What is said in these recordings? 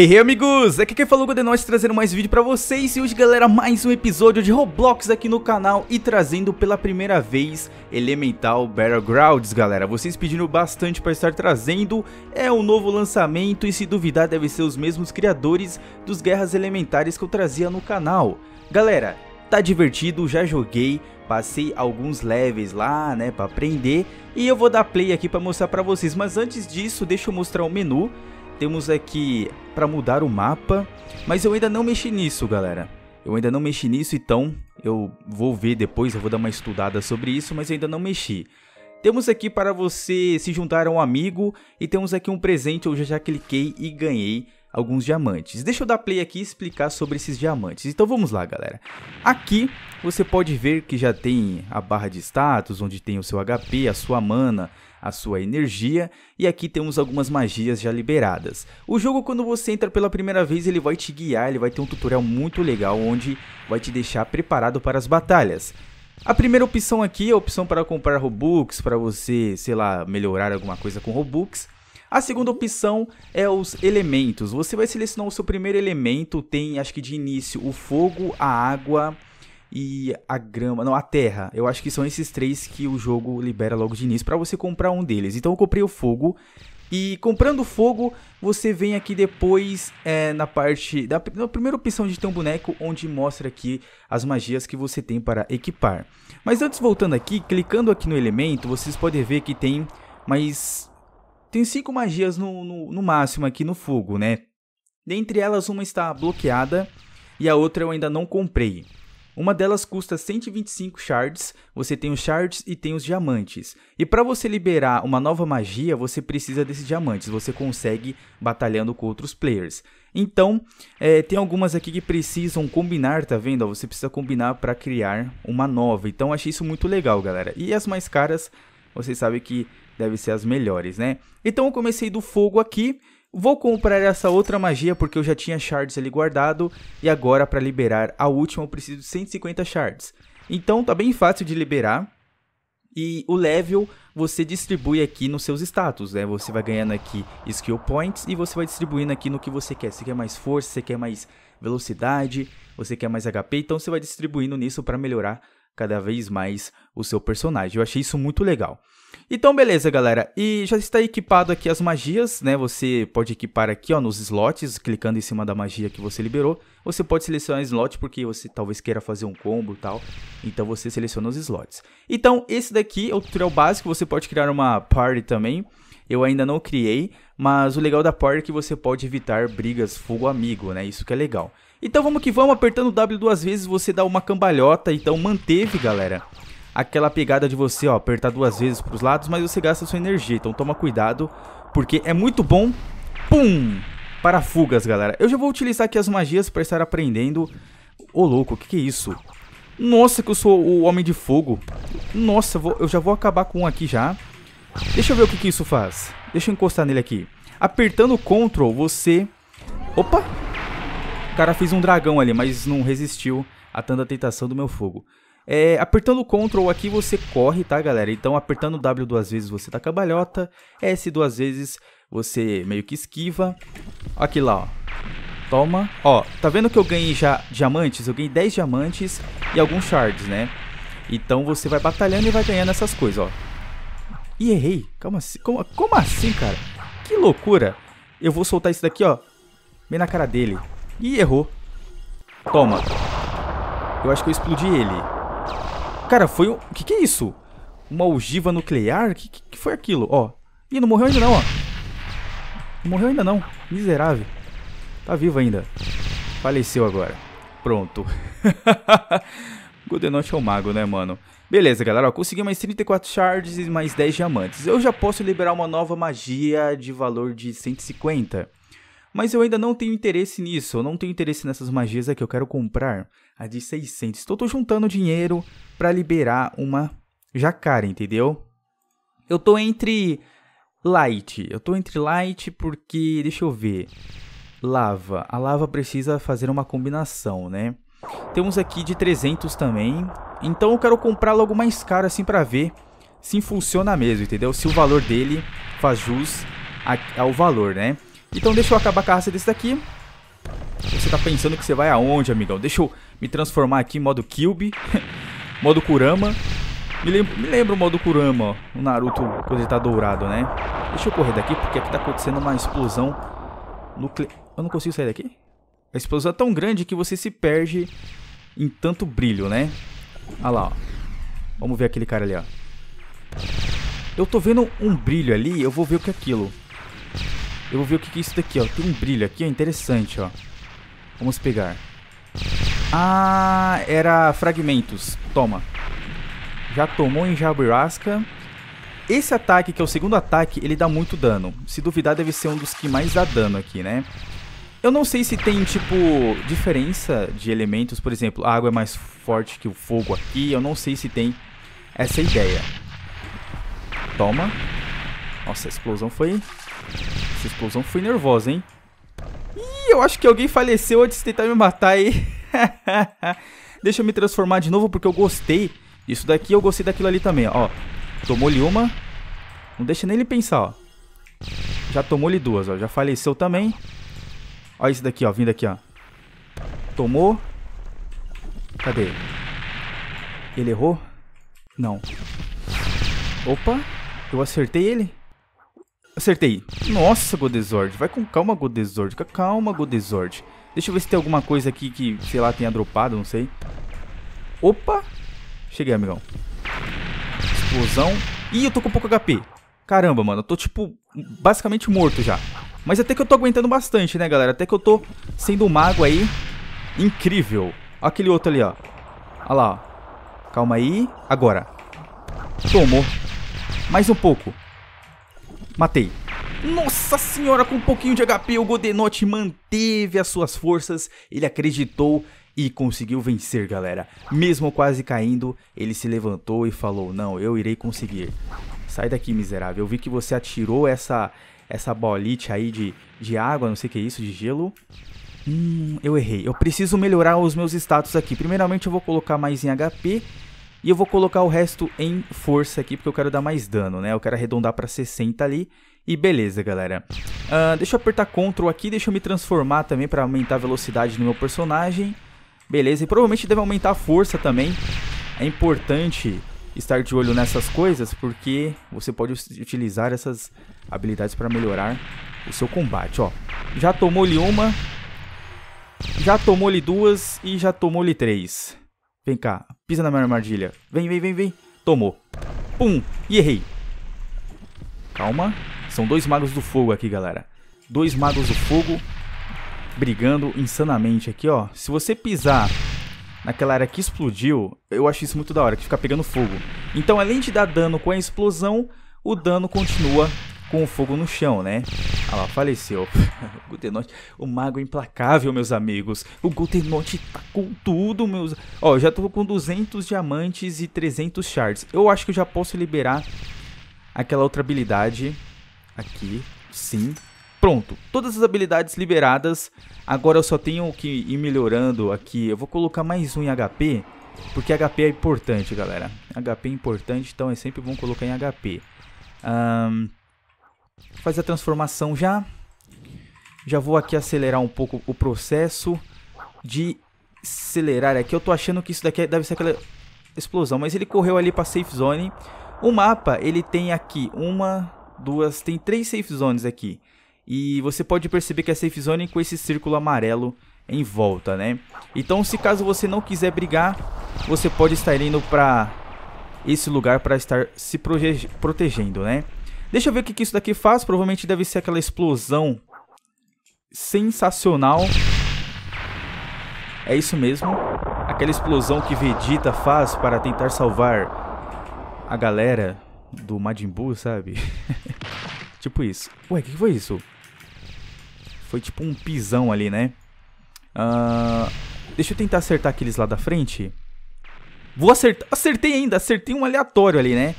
Hey, hey amigos, aqui quem falou é de nós trazendo mais vídeo pra vocês e hoje galera mais um episódio de Roblox aqui no canal e trazendo pela primeira vez Elemental Battlegrounds galera, vocês pediram bastante pra estar trazendo, é um novo lançamento e se duvidar deve ser os mesmos criadores dos Guerras Elementares que eu trazia no canal. Galera, tá divertido, já joguei, passei alguns levels lá, né, pra aprender e eu vou dar play aqui pra mostrar pra vocês, mas antes disso deixa eu mostrar o menu temos aqui é para mudar o mapa, mas eu ainda não mexi nisso, galera. Eu ainda não mexi nisso, então eu vou ver depois, eu vou dar uma estudada sobre isso, mas eu ainda não mexi. Temos aqui para você se juntar a um amigo e temos aqui um presente, eu já cliquei e ganhei alguns diamantes. Deixa eu dar play aqui e explicar sobre esses diamantes. Então vamos lá, galera. Aqui você pode ver que já tem a barra de status, onde tem o seu HP, a sua mana, a sua energia, e aqui temos algumas magias já liberadas. O jogo, quando você entra pela primeira vez, ele vai te guiar, ele vai ter um tutorial muito legal, onde vai te deixar preparado para as batalhas. A primeira opção aqui é a opção para comprar Robux, para você, sei lá, melhorar alguma coisa com Robux. A segunda opção é os elementos. Você vai selecionar o seu primeiro elemento, tem acho que de início o fogo, a água e a grama, não, a terra. Eu acho que são esses três que o jogo libera logo de início para você comprar um deles. Então eu comprei o fogo e comprando fogo, você vem aqui depois é, na parte da na primeira opção de ter um boneco, onde mostra aqui as magias que você tem para equipar. Mas antes voltando aqui, clicando aqui no elemento, vocês podem ver que tem mais tem cinco magias no, no, no máximo aqui no fogo, né? Dentre elas, uma está bloqueada e a outra eu ainda não comprei. Uma delas custa 125 shards, você tem os shards e tem os diamantes. E para você liberar uma nova magia, você precisa desses diamantes, você consegue batalhando com outros players. Então, é, tem algumas aqui que precisam combinar, tá vendo? Você precisa combinar para criar uma nova, então achei isso muito legal, galera. E as mais caras, vocês sabem que Deve ser as melhores, né? Então eu comecei do fogo aqui. Vou comprar essa outra magia porque eu já tinha shards ali guardado. E agora para liberar a última eu preciso de 150 shards. Então tá bem fácil de liberar. E o level você distribui aqui nos seus status, né? Você vai ganhando aqui skill points e você vai distribuindo aqui no que você quer. Você quer mais força, você quer mais velocidade, você quer mais HP. Então você vai distribuindo nisso para melhorar cada vez mais o seu personagem. Eu achei isso muito legal. Então, beleza, galera. E já está equipado aqui as magias, né? Você pode equipar aqui, ó, nos slots, clicando em cima da magia que você liberou. Você pode selecionar slot porque você talvez queira fazer um combo e tal. Então, você seleciona os slots. Então, esse daqui é o tutorial básico. Você pode criar uma party também. Eu ainda não criei, mas o legal da party é que você pode evitar brigas fogo amigo, né? Isso que é legal. Então, vamos que vamos. Apertando o W duas vezes, você dá uma cambalhota. Então, manteve, galera aquela pegada de você ó, apertar duas vezes para os lados, mas você gasta sua energia. Então toma cuidado, porque é muito bom. Pum! Para fugas, galera. Eu já vou utilizar aqui as magias para estar aprendendo. Ô, louco, o que, que é isso? Nossa, que eu sou o Homem de Fogo. Nossa, vou, eu já vou acabar com um aqui já. Deixa eu ver o que, que isso faz. Deixa eu encostar nele aqui. Apertando o Ctrl, você... Opa! O cara fez um dragão ali, mas não resistiu à tanta tentação do meu fogo. É, apertando o Ctrl aqui você corre, tá galera? Então apertando W duas vezes você tá cabalhota, S duas vezes você meio que esquiva. Aqui lá, ó. Toma. Ó, tá vendo que eu ganhei já diamantes? Eu ganhei 10 diamantes e alguns shards, né? Então você vai batalhando e vai ganhando essas coisas, ó. E errei. Calma assim. Como, como assim, cara? Que loucura. Eu vou soltar isso daqui, ó. Bem na cara dele. E errou. Toma. Eu acho que eu explodi ele. Cara, foi o... que que é isso? Uma ogiva nuclear? Que, que, que foi aquilo? Ó. Ih, não morreu ainda não, ó. Não morreu ainda não. Miserável. Tá vivo ainda. Faleceu agora. Pronto. Godenot é o mago, né, mano? Beleza, galera, ó, consegui mais 34 shards e mais 10 diamantes. Eu já posso liberar uma nova magia de valor de 150. Mas eu ainda não tenho interesse nisso, eu não tenho interesse nessas magias aqui, eu quero comprar a de 600. Estou tô juntando dinheiro para liberar uma jacara, entendeu? Eu tô entre light. Eu tô entre light porque, deixa eu ver. Lava. A lava precisa fazer uma combinação, né? Temos aqui de 300 também. Então eu quero comprar logo mais caro assim para ver se funciona mesmo, entendeu? Se o valor dele faz jus ao valor, né? Então deixa eu acabar a caça desse daqui. Você tá pensando que você vai aonde, amigão? Deixa eu me transformar aqui em modo Kyubi, modo Kurama. Me, lem me lembra o modo Kurama, ó. O Naruto quando ele tá dourado, né? Deixa eu correr daqui, porque aqui tá acontecendo uma explosão nuclear. Eu não consigo sair daqui? A explosão é tão grande que você se perde em tanto brilho, né? Olha lá, ó. Vamos ver aquele cara ali, ó. Eu tô vendo um brilho ali, eu vou ver o que é aquilo. Eu vou ver o que é isso daqui, ó. Tem um brilho aqui, É interessante, ó. Vamos pegar. Ah, era fragmentos. Toma. Já tomou em Jaburasca. Esse ataque, que é o segundo ataque, ele dá muito dano. Se duvidar, deve ser um dos que mais dá dano aqui, né? Eu não sei se tem, tipo, diferença de elementos. Por exemplo, a água é mais forte que o fogo aqui. Eu não sei se tem essa ideia. Toma. Nossa, a explosão foi... Essa explosão foi nervosa, hein? eu acho que alguém faleceu antes de tentar me matar aí. Deixa eu me transformar de novo porque eu gostei Isso daqui. Eu gostei daquilo ali também, ó. Tomou-lhe uma. Não deixa nem ele pensar, ó. Já tomou-lhe duas, ó. Já faleceu também. Ó isso daqui, ó. Vindo aqui, ó. Tomou. Cadê Ele errou? Não. Opa. Eu acertei ele? Acertei. Nossa, Godezord. Vai com calma, Godezord. Fica calma, Godezord. Deixa eu ver se tem alguma coisa aqui que, sei lá, tenha dropado, não sei. Opa! Cheguei, amigão. Explosão. Ih, eu tô com pouco HP. Caramba, mano. Eu tô, tipo, basicamente morto já. Mas até que eu tô aguentando bastante, né, galera? Até que eu tô sendo um mago aí. Incrível. Aquele outro ali, ó. Olha lá, ó. Calma aí. Agora. Tomou. Mais um pouco. Matei. Nossa senhora, com um pouquinho de HP, o Godenote manteve as suas forças, ele acreditou e conseguiu vencer, galera. Mesmo quase caindo, ele se levantou e falou, não, eu irei conseguir. Sai daqui, miserável, eu vi que você atirou essa, essa bolite aí de, de água, não sei o que é isso, de gelo. Hum, eu errei. Eu preciso melhorar os meus status aqui. Primeiramente eu vou colocar mais em HP e eu vou colocar o resto em força aqui, porque eu quero dar mais dano, né? Eu quero arredondar para 60 ali. E beleza, galera. Uh, deixa eu apertar Ctrl aqui, deixa eu me transformar também para aumentar a velocidade do meu personagem. Beleza, e provavelmente deve aumentar a força também. É importante estar de olho nessas coisas, porque você pode utilizar essas habilidades para melhorar o seu combate, ó. Já tomou-lhe uma, já tomou-lhe duas e já tomou-lhe três. Vem cá, Pisa na minha armadilha. Vem, vem, vem, vem. Tomou. Pum. E errei. Calma. São dois magos do fogo aqui, galera. Dois magos do fogo brigando insanamente aqui, ó. Se você pisar naquela área que explodiu, eu acho isso muito da hora, que fica pegando fogo. Então, além de dar dano com a explosão, o dano continua com o fogo no chão, né? Ah lá, faleceu. o Gutenote, o mago implacável, meus amigos. O Gutenote tá com tudo, meus... Ó, já tô com 200 diamantes e 300 shards. Eu acho que eu já posso liberar aquela outra habilidade aqui. Sim. Pronto, todas as habilidades liberadas. Agora eu só tenho que ir melhorando aqui. Eu vou colocar mais um em HP, porque HP é importante, galera. HP é importante, então é sempre bom colocar em HP. Um, Faz a transformação já. Já vou aqui acelerar um pouco o processo de acelerar aqui. Eu tô achando que isso daqui é- deve ser aquela explosão, mas ele correu ali para safe zone. O mapa, ele tem aqui uma, duas, tem três safe zones aqui. E você pode perceber que é safe zone com esse círculo amarelo em volta, né? Então, se caso você não quiser brigar, você pode estar indo para esse lugar para estar se protegendo, né? Deixa eu ver o que, que isso daqui faz. Provavelmente deve ser aquela explosão sensacional. É isso mesmo. Aquela explosão que Vegeta faz para tentar salvar a galera do Majin Buu, sabe? tipo isso. Ué, o que, que foi isso? Foi tipo um pisão ali, né? Uh, deixa eu tentar acertar aqueles lá da frente. Vou acertar. Acertei ainda, acertei um aleatório ali, né?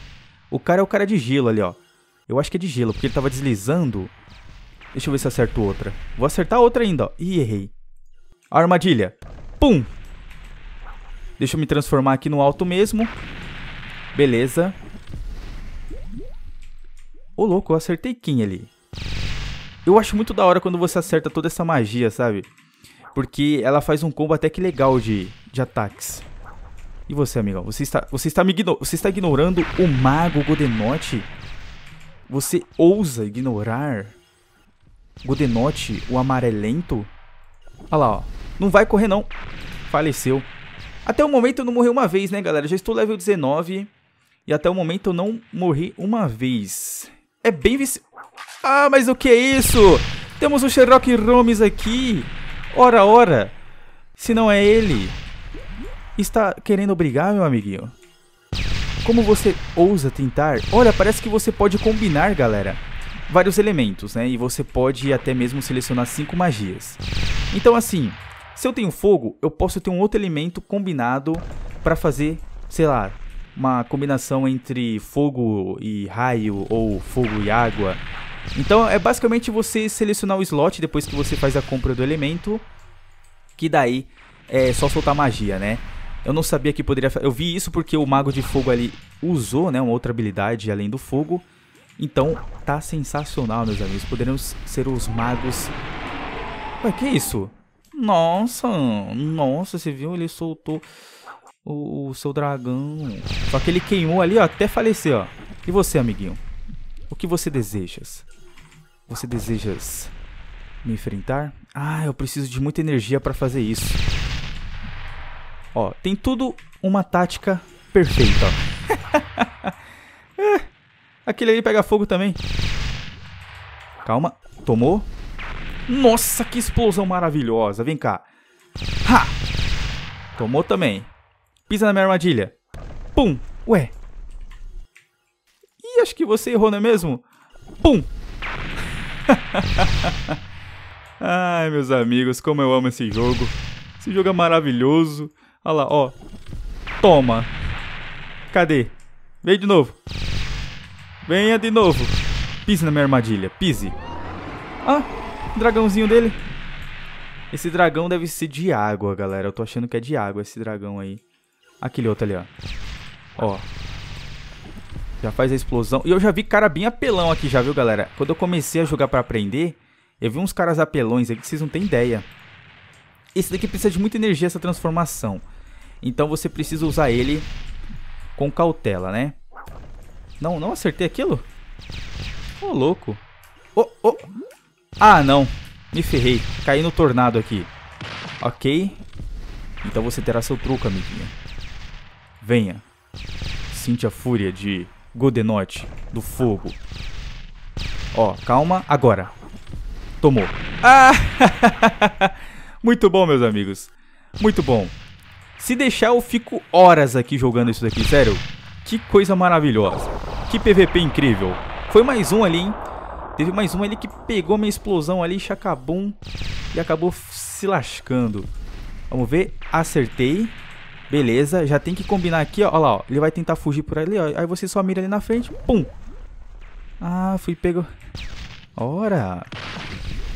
O cara é o cara de gelo ali, ó. Eu acho que é de gelo, porque ele tava deslizando. Deixa eu ver se acerto outra. Vou acertar outra ainda, ó. Ih, errei. armadilha. Pum! Deixa eu me transformar aqui no alto mesmo. Beleza. Ô, oh, louco, eu acertei quem ali? Eu acho muito da hora quando você acerta toda essa magia, sabe? Porque ela faz um combo até que legal de, de ataques. E você, amigão? Você está, você está, me igno você está ignorando o mago Godenote? Você ousa ignorar Godenote, o amarelento? Olha lá, ó. Não vai correr, não. Faleceu. Até o momento eu não morri uma vez, né, galera? Já estou level 19. E até o momento eu não morri uma vez. É bem vici... Ah, mas o que é isso? Temos o Sherlock Holmes aqui. Ora, ora. Se não é ele. Está querendo brigar, meu amiguinho? Como você ousa tentar? Olha, parece que você pode combinar, galera, vários elementos, né? E você pode até mesmo selecionar cinco magias. Então, assim, se eu tenho fogo, eu posso ter um outro elemento combinado para fazer, sei lá, uma combinação entre fogo e raio ou fogo e água. Então, é basicamente você selecionar o slot depois que você faz a compra do elemento, que daí é só soltar magia, né? Eu não sabia que poderia. Eu vi isso porque o Mago de Fogo ali usou, né? Uma outra habilidade além do fogo. Então, tá sensacional, meus amigos. Poderemos ser os magos. Ué, que isso? Nossa, nossa, você viu? Ele soltou o, o seu dragão. Só que ele queimou ali, ó, até falecer, ó. E você, amiguinho? O que você desejas? Você desejas me enfrentar? Ah, eu preciso de muita energia para fazer isso. Ó, tem tudo uma tática perfeita. é, aquele ali pega fogo também. Calma. Tomou. Nossa, que explosão maravilhosa. Vem cá. Ha! Tomou também. Pisa na minha armadilha. Pum! Ué. Ih, acho que você errou, não é mesmo? Pum! Ai, meus amigos, como eu amo esse jogo. Esse jogo é maravilhoso. Olha lá, ó. Toma. Cadê? Vem de novo. Venha de novo. Pise na minha armadilha. Pise. Ah, dragãozinho dele. Esse dragão deve ser de água, galera. Eu tô achando que é de água esse dragão aí. Aquele outro ali, ó. Ó. Já faz a explosão. E eu já vi cara bem apelão aqui já, viu, galera? Quando eu comecei a jogar pra aprender, eu vi uns caras apelões aí que vocês não têm ideia. Esse daqui precisa de muita energia, essa transformação. Então você precisa usar ele com cautela, né? Não, não acertei aquilo? Ô, oh, louco. Oh, oh. Ah, não. Me ferrei. Caí no tornado aqui. Ok. Então você terá seu truque, amiguinho. Venha. Sinte a fúria de Godenot do fogo. Ó, calma. Agora. Tomou. Ah! Muito bom, meus amigos. Muito bom. Se deixar, eu fico horas aqui jogando isso daqui, sério. Que coisa maravilhosa. Que PVP incrível. Foi mais um ali, hein? Teve mais um ali que pegou minha explosão ali, chacabum, e acabou se lascando. Vamos ver. Acertei. Beleza. Já tem que combinar aqui, ó. Olha lá, ó. Ele vai tentar fugir por ali, ó. Aí você só mira ali na frente. Pum. Ah, fui pego. Ora.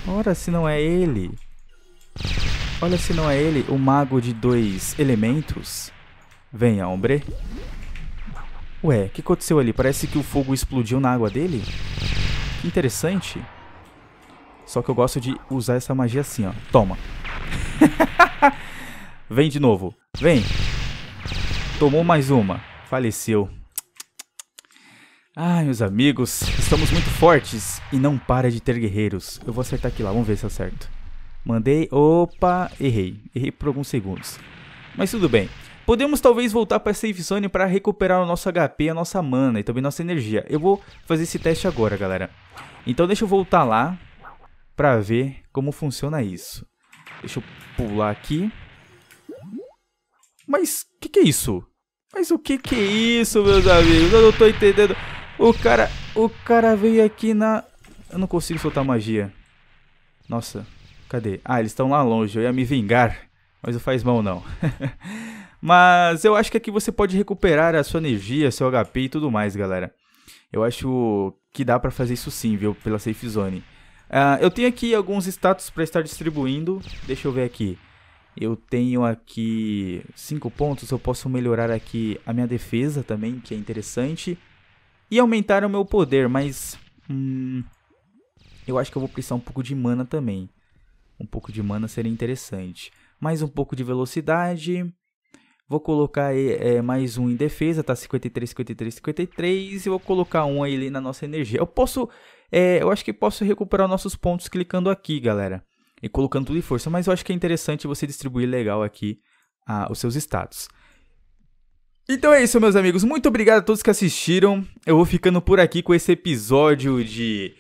Ora, se não é ele. Olha se não é ele, o mago de dois elementos. Venha, hombre. Ué, o que aconteceu ali? Parece que o fogo explodiu na água dele. interessante. Só que eu gosto de usar essa magia assim, ó. Toma. Vem de novo. Vem. Tomou mais uma. Faleceu. Ai, meus amigos, estamos muito fortes e não para de ter guerreiros. Eu vou acertar aqui lá, vamos ver se acerta. acerto. Mandei. Opa, errei. Errei por alguns segundos. Mas tudo bem. Podemos talvez voltar para a Safe Zone para recuperar o nosso HP, a nossa mana e também nossa energia. Eu vou fazer esse teste agora, galera. Então deixa eu voltar lá para ver como funciona isso. Deixa eu pular aqui. Mas o que, que, é isso? Mas o que, que é isso, meus amigos? Eu não tô entendendo. O cara, o cara veio aqui na... Eu não consigo soltar magia. Nossa, Cadê? Ah, eles estão lá longe, eu ia me vingar. Mas não faz mal não. mas eu acho que aqui você pode recuperar a sua energia, seu HP e tudo mais, galera. Eu acho que dá pra fazer isso sim, viu? Pela safe zone. Uh, eu tenho aqui alguns status pra estar distribuindo. Deixa eu ver aqui. Eu tenho aqui 5 pontos, eu posso melhorar aqui a minha defesa também, que é interessante. E aumentar o meu poder, mas... Hum, eu acho que eu vou precisar um pouco de mana também um pouco de mana seria interessante. Mais um pouco de velocidade. Vou colocar é, mais um em defesa, tá? 53, 53, 53. E vou colocar um aí na nossa energia. Eu posso. É, eu acho que posso recuperar nossos pontos clicando aqui, galera. E colocando tudo em força. Mas eu acho que é interessante você distribuir legal aqui ah, os seus status. Então é isso, meus amigos. Muito obrigado a todos que assistiram. Eu vou ficando por aqui com esse episódio de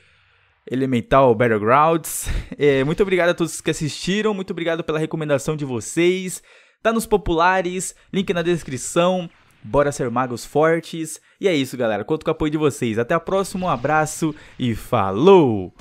Elemental Battlegrounds. É, muito obrigado a todos que assistiram, muito obrigado pela recomendação de vocês. Tá nos populares, link na descrição. Bora ser magos fortes. E é isso, galera. Conto com o apoio de vocês. Até a próxima, um abraço e falou!